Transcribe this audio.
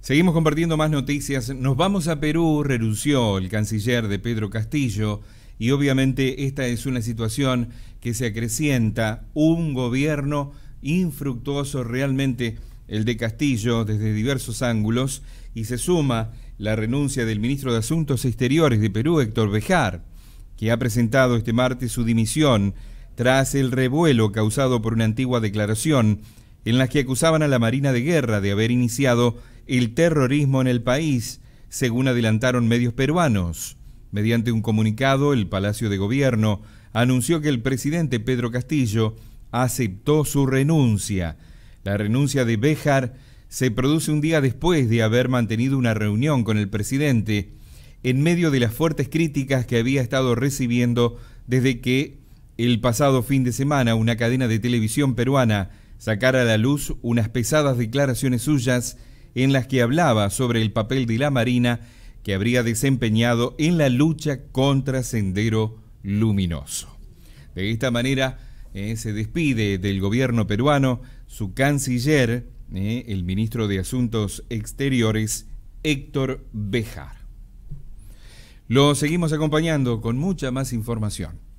Seguimos compartiendo más noticias. Nos vamos a Perú, renunció el canciller de Pedro Castillo y obviamente esta es una situación que se acrecienta. Un gobierno infructuoso realmente el de Castillo desde diversos ángulos y se suma la renuncia del ministro de Asuntos Exteriores de Perú, Héctor Bejar, que ha presentado este martes su dimisión tras el revuelo causado por una antigua declaración en la que acusaban a la Marina de Guerra de haber iniciado el terrorismo en el país, según adelantaron medios peruanos. Mediante un comunicado, el Palacio de Gobierno anunció que el presidente Pedro Castillo aceptó su renuncia. La renuncia de Béjar se produce un día después de haber mantenido una reunión con el presidente, en medio de las fuertes críticas que había estado recibiendo desde que el pasado fin de semana una cadena de televisión peruana sacara a la luz unas pesadas declaraciones suyas en las que hablaba sobre el papel de la Marina que habría desempeñado en la lucha contra Sendero Luminoso. De esta manera eh, se despide del gobierno peruano su canciller, eh, el ministro de Asuntos Exteriores, Héctor Bejar. Lo seguimos acompañando con mucha más información.